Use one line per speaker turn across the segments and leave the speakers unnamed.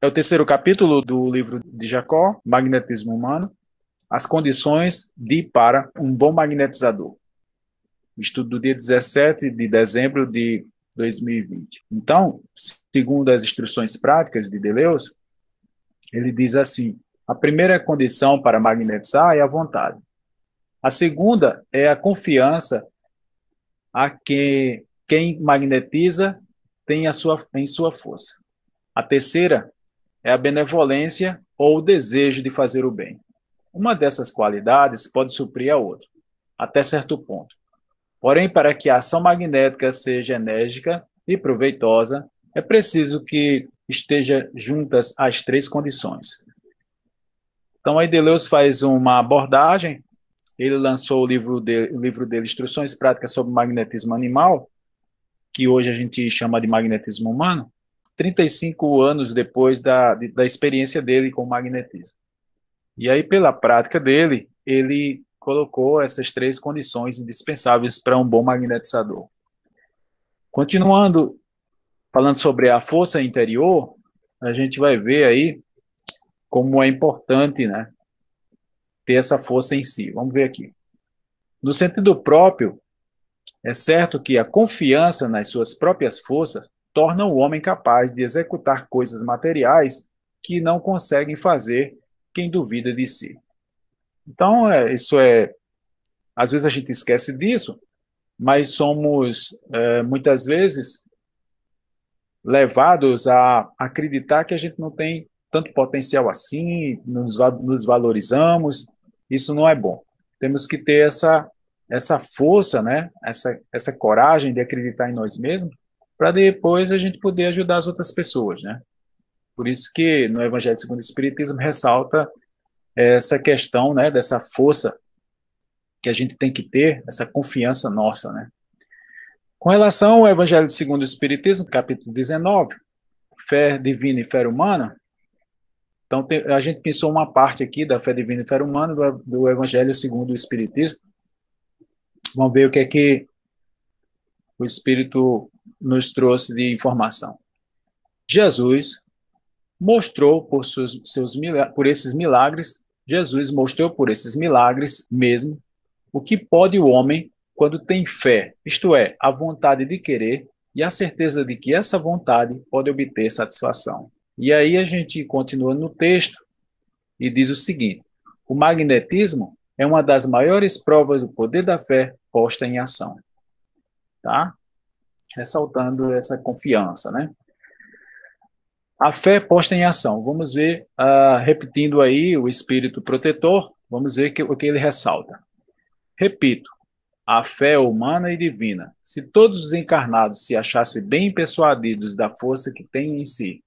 É o terceiro capítulo do livro de Jacó, Magnetismo Humano, As Condições de para um Bom Magnetizador. Estudo do dia 17 de dezembro de 2020. Então, segundo as instruções práticas de Deleuze, ele diz assim: a primeira condição para magnetizar é a vontade. A segunda é a confiança a que quem magnetiza tem a sua, em sua força. A terceira é a benevolência ou o desejo de fazer o bem. Uma dessas qualidades pode suprir a outra, até certo ponto. Porém, para que a ação magnética seja enérgica e proveitosa, é preciso que esteja juntas as três condições. Então, aí Deleuze faz uma abordagem, ele lançou o livro, de, o livro dele, Instruções Práticas sobre Magnetismo Animal, que hoje a gente chama de magnetismo humano, 35 anos depois da, da experiência dele com o magnetismo. E aí, pela prática dele, ele colocou essas três condições indispensáveis para um bom magnetizador. Continuando falando sobre a força interior, a gente vai ver aí como é importante, né, ter essa força em si. Vamos ver aqui. No sentido próprio, é certo que a confiança nas suas próprias forças torna o homem capaz de executar coisas materiais que não conseguem fazer quem duvida de si. Então, é, isso é. Às vezes a gente esquece disso, mas somos, é, muitas vezes, levados a acreditar que a gente não tem tanto potencial assim, nos, nos valorizamos. Isso não é bom. Temos que ter essa, essa força, né? essa, essa coragem de acreditar em nós mesmos para depois a gente poder ajudar as outras pessoas, né? Por isso que no Evangelho segundo o Espiritismo ressalta essa questão, né, dessa força que a gente tem que ter, essa confiança nossa, né? Com relação ao Evangelho segundo o Espiritismo, capítulo 19, fé divina e fé humana, então tem, a gente pensou uma parte aqui da fé divina e fé humana do, do Evangelho segundo o Espiritismo. Vamos ver o que é que o Espírito nos trouxe de informação? Jesus mostrou por, seus, seus, por esses milagres, Jesus mostrou por esses milagres mesmo o que pode o homem quando tem fé, isto é, a vontade de querer e a certeza de que essa vontade pode obter satisfação. E aí a gente continua no texto e diz o seguinte: o magnetismo é uma das maiores provas do poder da fé posta em ação. Tá? ressaltando essa confiança, né? A fé posta em ação. Vamos ver, uh, repetindo aí o espírito protetor, vamos ver que, o que ele ressalta. Repito, a fé humana e divina. Se todos os encarnados se achassem bem persuadidos da força que têm em si,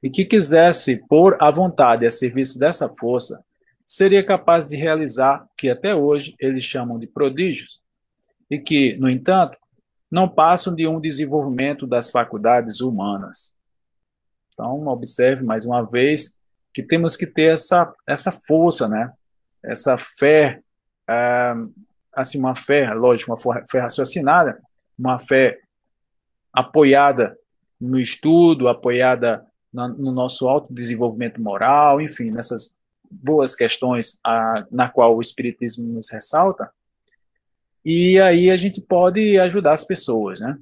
e que quisesse pôr a vontade a serviço dessa força, seria capaz de realizar que até hoje eles chamam de prodígios, e que, no entanto, não passam de um desenvolvimento das faculdades humanas. Então, observe mais uma vez que temos que ter essa, essa força, né? essa fé, ah, assim, uma fé, lógico, uma fé raciocinada, uma fé apoiada no estudo, apoiada no nosso autodesenvolvimento moral, enfim, nessas boas questões a, ah, na qual o Espiritismo nos ressalta, e aí a gente pode ajudar as pessoas, né?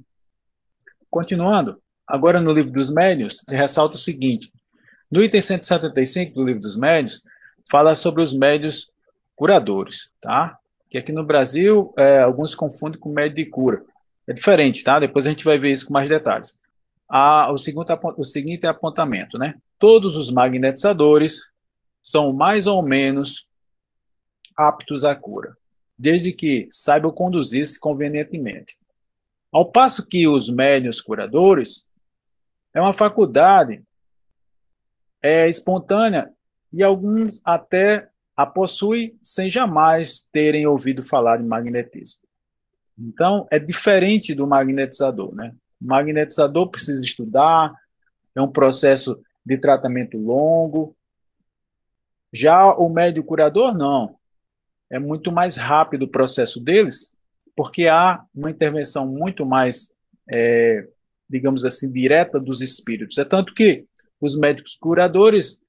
Continuando, agora no livro dos médios, ressalta o seguinte: no item 175 do livro dos médios, fala sobre os médios curadores, tá? Que aqui no Brasil é, alguns confundem com médio de cura. É diferente, tá? Depois a gente vai ver isso com mais detalhes. Ah, o, segundo, o seguinte é apontamento, né? Todos os magnetizadores são mais ou menos aptos à cura desde que saibam conduzir-se convenientemente. Ao passo que os médios curadores é uma faculdade é espontânea e alguns até a possuem sem jamais terem ouvido falar de magnetismo. Então, é diferente do magnetizador, né? O magnetizador precisa estudar, é um processo de tratamento longo. Já o médio curador, não é muito mais rápido o processo deles, porque há uma intervenção muito mais, é, digamos assim, direta dos espíritos. É tanto que os médicos curadores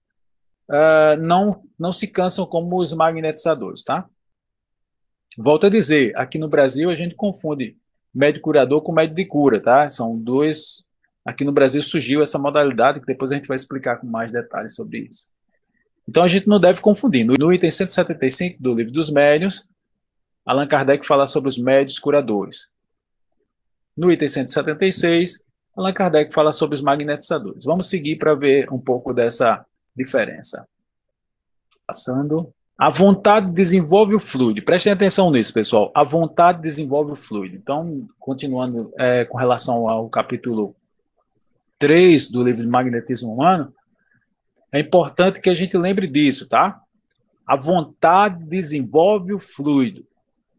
uh, não, não se cansam como os magnetizadores, tá? Volto a dizer, aqui no Brasil a gente confunde médico curador com médico de cura, tá? São dois. Aqui no Brasil surgiu essa modalidade, que depois a gente vai explicar com mais detalhes sobre isso. Então a gente não deve confundir. No item 175 do Livro dos Médiuns, Allan Kardec fala sobre os médios curadores. No item 176, Allan Kardec fala sobre os magnetizadores. Vamos seguir para ver um pouco dessa diferença. Passando. A vontade desenvolve o fluido. Prestem atenção nisso, pessoal. A vontade desenvolve o fluido. Então, continuando é, com relação ao capítulo 3 do livro de Magnetismo Humano, é importante que a gente lembre disso, tá? A vontade desenvolve o fluido.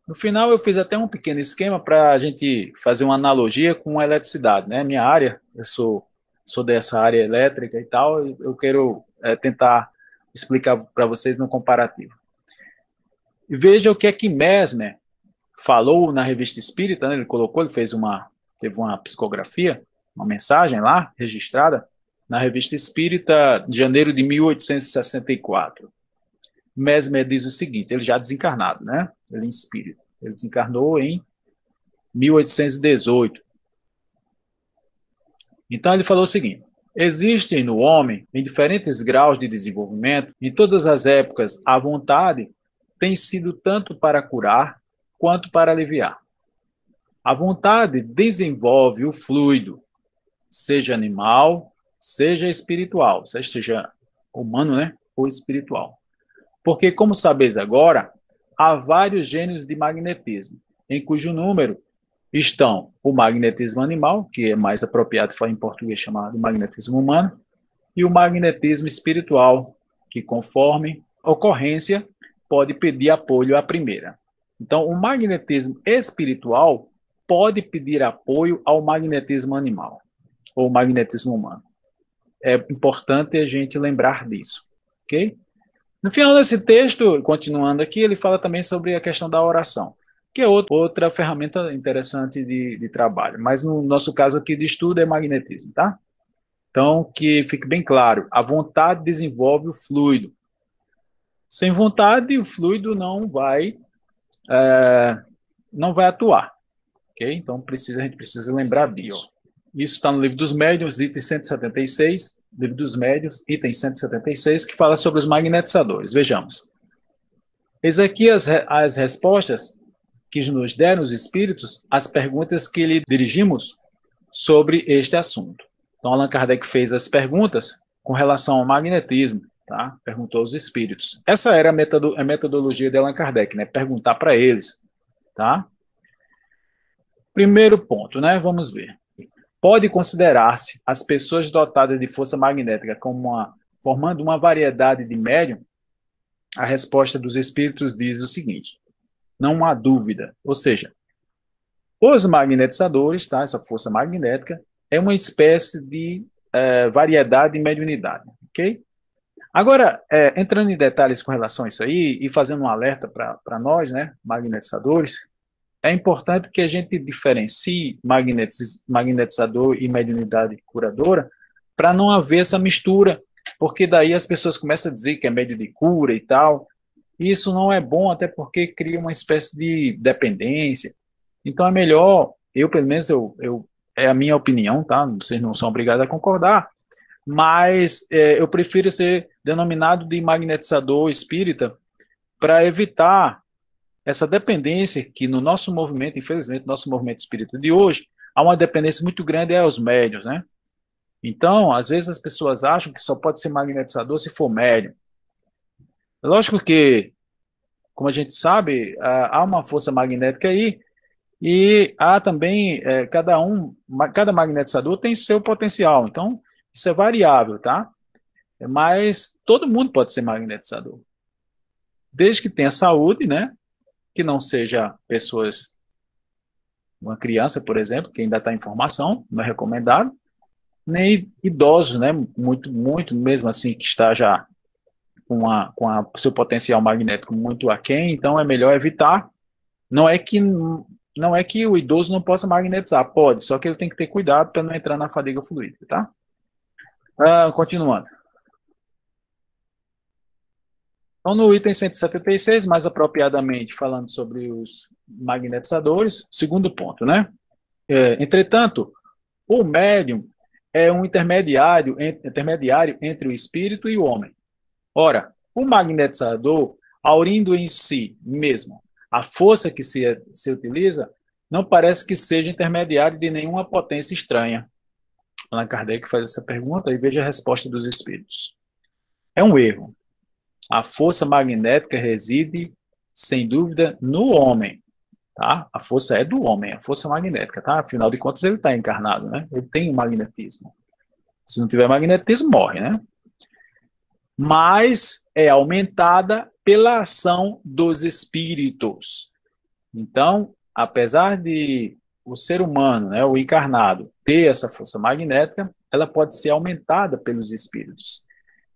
No final, eu fiz até um pequeno esquema para a gente fazer uma analogia com a eletricidade, né? Minha área, eu sou, sou dessa área elétrica e tal, eu quero é, tentar explicar para vocês no comparativo. E veja o que é que Mesmer falou na revista Espírita, né? ele colocou, ele fez uma, teve uma psicografia, uma mensagem lá, registrada, na Revista Espírita, de janeiro de 1864. Mesmer diz o seguinte, ele já é desencarnado, né? Ele é em espírito. Ele desencarnou em 1818. Então ele falou o seguinte: Existem no homem, em diferentes graus de desenvolvimento, em todas as épocas, a vontade tem sido tanto para curar quanto para aliviar. A vontade desenvolve o fluido, seja animal, seja espiritual, seja humano, né, ou espiritual. Porque, como sabeis agora, há vários gêneros de magnetismo, em cujo número estão o magnetismo animal, que é mais apropriado falar em português chamado magnetismo humano, e o magnetismo espiritual, que conforme ocorrência pode pedir apoio à primeira. Então, o magnetismo espiritual pode pedir apoio ao magnetismo animal ou magnetismo humano é importante a gente lembrar disso, ok? No final desse texto, continuando aqui, ele fala também sobre a questão da oração, que é outra ferramenta interessante de, de trabalho, mas no nosso caso aqui de estudo é magnetismo, tá? Então, que fique bem claro, a vontade desenvolve o fluido. Sem vontade, o fluido não vai é, não vai atuar, ok? Então, precisa, a gente precisa lembrar disso. Isso está no Livro dos Médiuns, item 176, Livro dos Médiuns, item 176, que fala sobre os magnetizadores. Vejamos. Eis aqui as, as respostas que nos deram os espíritos às perguntas que lhe dirigimos sobre este assunto. Então, Allan Kardec fez as perguntas com relação ao magnetismo, tá? Perguntou aos espíritos. Essa era a, metodo, a metodologia de Allan Kardec, né? Perguntar para eles, tá? Primeiro ponto, né? Vamos ver. Pode considerar-se as pessoas dotadas de força magnética como uma, formando uma variedade de médium? A resposta dos espíritos diz o seguinte: não há dúvida. Ou seja, os magnetizadores, tá? essa força magnética, é uma espécie de é, variedade de mediunidade, ok? Agora, é, entrando em detalhes com relação a isso aí, e fazendo um alerta para nós, né, magnetizadores, é importante que a gente diferencie magnetiz, magnetizador e mediunidade curadora para não haver essa mistura, porque daí as pessoas começam a dizer que é médio de cura e tal. E isso não é bom, até porque cria uma espécie de dependência. Então é melhor, eu pelo menos, eu, eu é a minha opinião, tá? Vocês não são obrigados a concordar, mas é, eu prefiro ser denominado de magnetizador espírita para evitar essa dependência que no nosso movimento, infelizmente, nosso movimento espírita de hoje, há uma dependência muito grande é aos médios, né? Então, às vezes as pessoas acham que só pode ser magnetizador se for médium. Lógico que, como a gente sabe, há uma força magnética aí, e há também, é, cada um, cada magnetizador tem seu potencial, então isso é variável, tá? Mas todo mundo pode ser magnetizador. Desde que tenha saúde, né? que não seja pessoas, uma criança, por exemplo, que ainda está em formação, não é recomendado, nem idosos, né, muito, muito mesmo assim, que está já com, a, com a, seu potencial magnético muito aquém, então é melhor evitar. Não é que não é que o idoso não possa magnetizar, pode, só que ele tem que ter cuidado para não entrar na fadiga fluídica, tá? Uh, continuando. Então, no item 176, mais apropriadamente falando sobre os magnetizadores, segundo ponto, né? É, entretanto, o médium é um intermediário, intermediário entre o espírito e o homem. Ora, o magnetizador, aurindo em si mesmo a força que se, se utiliza, não parece que seja intermediário de nenhuma potência estranha. Allan Kardec faz essa pergunta e veja a resposta dos espíritos. É um erro. A força magnética reside, sem dúvida, no homem. Tá? A força é do homem, a força magnética, tá? Afinal de contas, ele está encarnado, né? Ele tem o um magnetismo. Se não tiver magnetismo, morre, né? Mas é aumentada pela ação dos espíritos. Então, apesar de o ser humano, né, o encarnado, ter essa força magnética, ela pode ser aumentada pelos espíritos,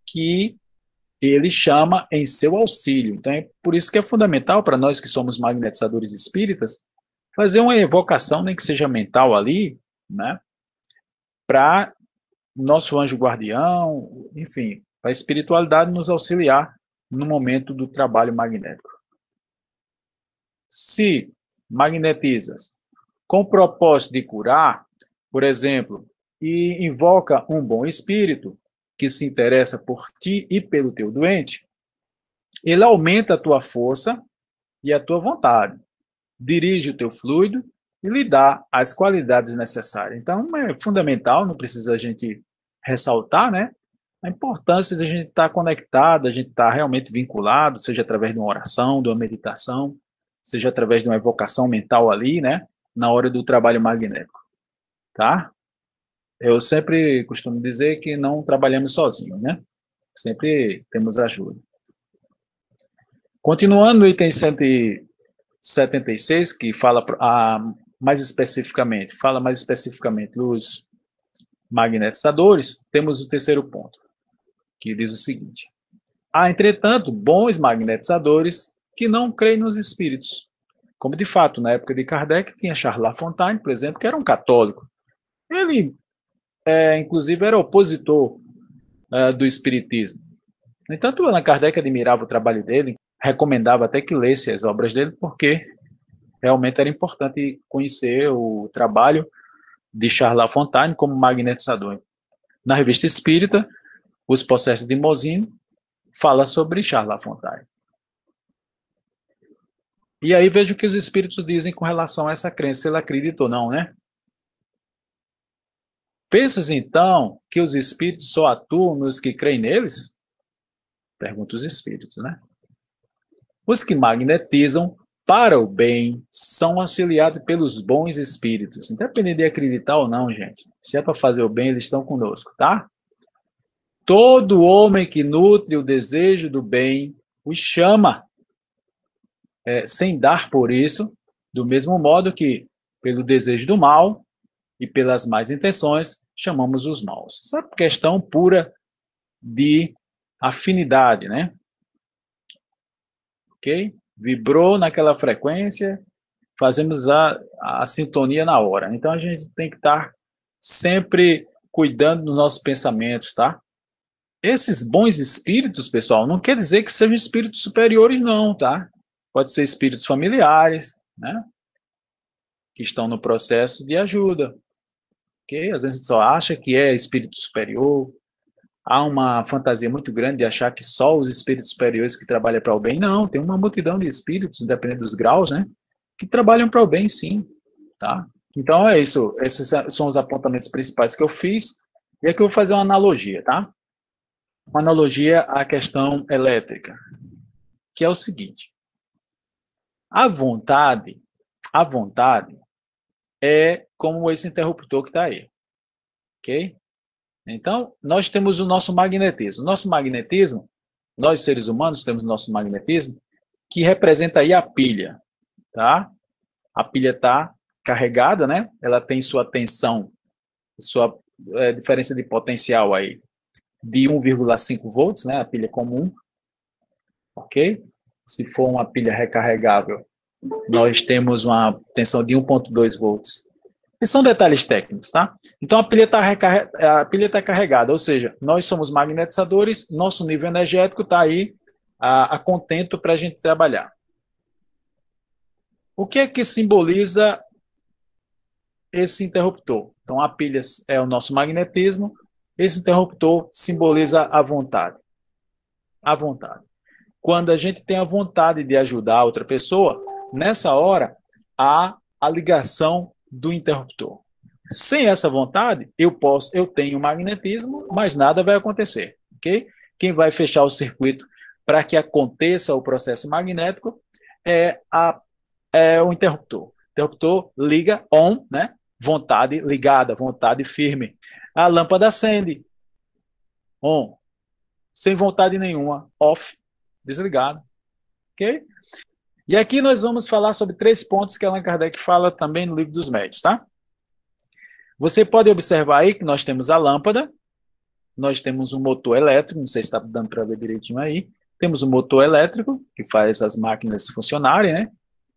que ele chama em seu auxílio. Então, é por isso que é fundamental para nós que somos magnetizadores espíritas fazer uma evocação, nem que seja mental ali, né? Para nosso anjo guardião, enfim, para a espiritualidade nos auxiliar no momento do trabalho magnético. Se magnetizas com o propósito de curar, por exemplo, e invoca um bom espírito, que se interessa por ti e pelo teu doente, ele aumenta a tua força e a tua vontade, dirige o teu fluido e lhe dá as qualidades necessárias. Então, é fundamental, não precisa a gente ressaltar, né? A importância de a gente estar conectado, a gente estar realmente vinculado, seja através de uma oração, de uma meditação, seja através de uma evocação mental ali, né? Na hora do trabalho magnético, tá? Eu sempre costumo dizer que não trabalhamos sozinho, né? Sempre temos ajuda. Continuando no item 176, que fala a, ah, mais especificamente, fala mais especificamente dos magnetizadores, temos o terceiro ponto, que diz o seguinte: Há, entretanto, bons magnetizadores que não creem nos espíritos. Como de fato, na época de Kardec, tinha Charles Fontaine, por exemplo, que era um católico. Ele é, inclusive, era opositor é, do espiritismo. No entanto, Allan Kardec admirava o trabalho dele, recomendava até que lesse as obras dele, porque realmente era importante conhecer o trabalho de Charles La Fontaine como magnetizador. Na revista Espírita, Os Processos de Mosino fala sobre Charles La Fontaine. E aí vejo o que os espíritos dizem com relação a essa crença, se ele acredita ou não, né? Pensas então que os espíritos só atuam nos que creem neles? Pergunta os espíritos, né? Os que magnetizam para o bem são auxiliados pelos bons espíritos, independente de acreditar ou não, gente. Se é para fazer o bem, eles estão conosco, tá? Todo homem que nutre o desejo do bem os chama, é, sem dar por isso, do mesmo modo que, pelo desejo do mal e pelas más intenções, chamamos os maus. Isso é questão pura de afinidade, né? Ok? Vibrou naquela frequência, fazemos a, a sintonia na hora. Então a gente tem que estar sempre cuidando dos nossos pensamentos, tá? Esses bons espíritos, pessoal, não quer dizer que sejam espíritos superiores, não, tá? Pode ser espíritos familiares, né? Que estão no processo de ajuda. Porque às vezes a gente só acha que é espírito superior. Há uma fantasia muito grande de achar que só os espíritos superiores que trabalham para o bem. Não, tem uma multidão de espíritos, dependendo dos graus, né? Que trabalham para o bem, sim. Tá? Então é isso. Esses são os apontamentos principais que eu fiz. E aqui eu vou fazer uma analogia, tá? Uma analogia à questão elétrica, que é o seguinte: a vontade, a vontade é como esse interruptor que está aí. Ok? Então, nós temos o nosso magnetismo. O nosso magnetismo, nós seres humanos temos o nosso magnetismo, que representa aí a pilha, tá? A pilha está carregada, né? Ela tem sua tensão, sua é, diferença de potencial aí de 1,5 volts, né? A pilha comum, ok? Se for uma pilha recarregável, nós temos uma tensão de 1,2 volts e são detalhes técnicos, tá? Então a pilha está tá carregada, ou seja, nós somos magnetizadores, nosso nível energético está aí a, a contento para a gente trabalhar. O que é que simboliza esse interruptor? Então a pilha é o nosso magnetismo, esse interruptor simboliza a vontade. A vontade. Quando a gente tem a vontade de ajudar outra pessoa, nessa hora há a ligação do interruptor. Sem essa vontade, eu posso, eu tenho magnetismo, mas nada vai acontecer, ok? Quem vai fechar o circuito para que aconteça o processo magnético é, a, é o interruptor. O interruptor liga on, né? Vontade ligada, vontade firme. A lâmpada acende, on. Sem vontade nenhuma, off, desligado, ok? E aqui nós vamos falar sobre três pontos que Allan Kardec fala também no Livro dos Médios, tá? Você pode observar aí que nós temos a lâmpada, nós temos um motor elétrico, não sei se está dando para ver direitinho aí, temos um motor elétrico, que faz as máquinas funcionarem, né?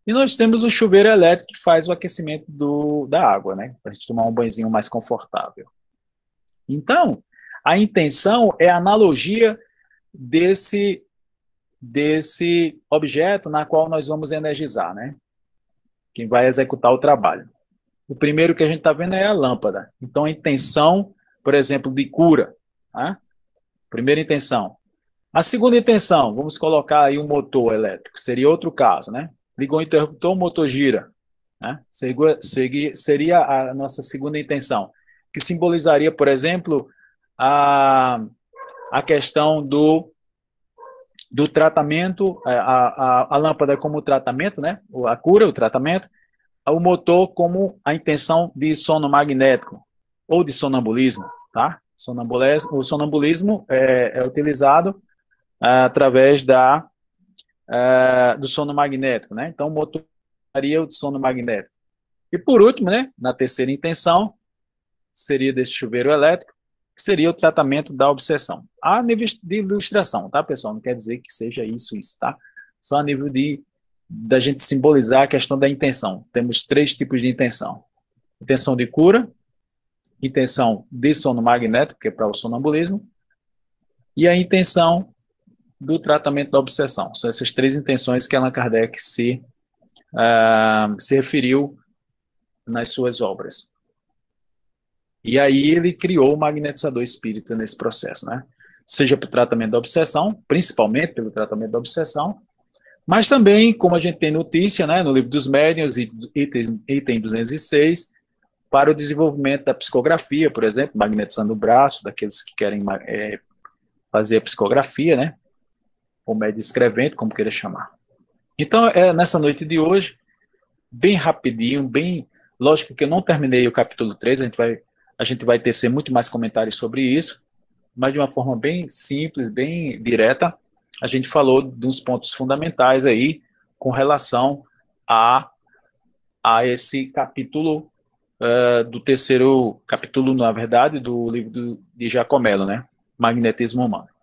E nós temos o chuveiro elétrico, que faz o aquecimento do, da água, né? Para a gente tomar um banhozinho mais confortável. Então, a intenção é a analogia desse desse objeto na qual nós vamos energizar, né? Quem vai executar o trabalho. O primeiro que a gente está vendo é a lâmpada. Então, a intenção, por exemplo, de cura. Né? Primeira intenção. A segunda intenção, vamos colocar aí um motor elétrico, seria outro caso, né? Ligou o interruptor, o motor gira. Né? seria a nossa segunda intenção, que simbolizaria, por exemplo, a, a questão do do tratamento, a, a, a lâmpada como tratamento, né? A cura, o tratamento, o motor como a intenção de sono magnético ou de sonambulismo, tá? Sonambulismo, o sonambulismo é, é utilizado ah, através da, ah, do sono magnético, né? Então, o motor seria o de sono magnético. E por último, né? Na terceira intenção, seria desse chuveiro elétrico, que seria o tratamento da obsessão. A nível de ilustração, tá, pessoal? Não quer dizer que seja isso, isso, tá? Só a nível de da gente simbolizar a questão da intenção. Temos três tipos de intenção: intenção de cura, intenção de sono magnético, que é para o sonambulismo, e a intenção do tratamento da obsessão. São essas três intenções que Allan Kardec se, uh, se referiu nas suas obras. E aí ele criou o magnetizador espírita nesse processo, né? Seja para o tratamento da obsessão, principalmente pelo tratamento da obsessão, mas também, como a gente tem notícia, né, no livro dos médiuns, item, item 206, para o desenvolvimento da psicografia, por exemplo, magnetizando o braço daqueles que querem é, fazer a psicografia, né? Ou médio escrevente, como queira chamar. Então, é nessa noite de hoje, bem rapidinho, bem. Lógico que eu não terminei o capítulo 3, a gente vai a gente vai tecer muito mais comentários sobre isso, mas de uma forma bem simples, bem direta, a gente falou de uns pontos fundamentais aí com relação a, a esse capítulo uh, do terceiro capítulo, na verdade, do livro do, de Giacomello, né? Magnetismo humano.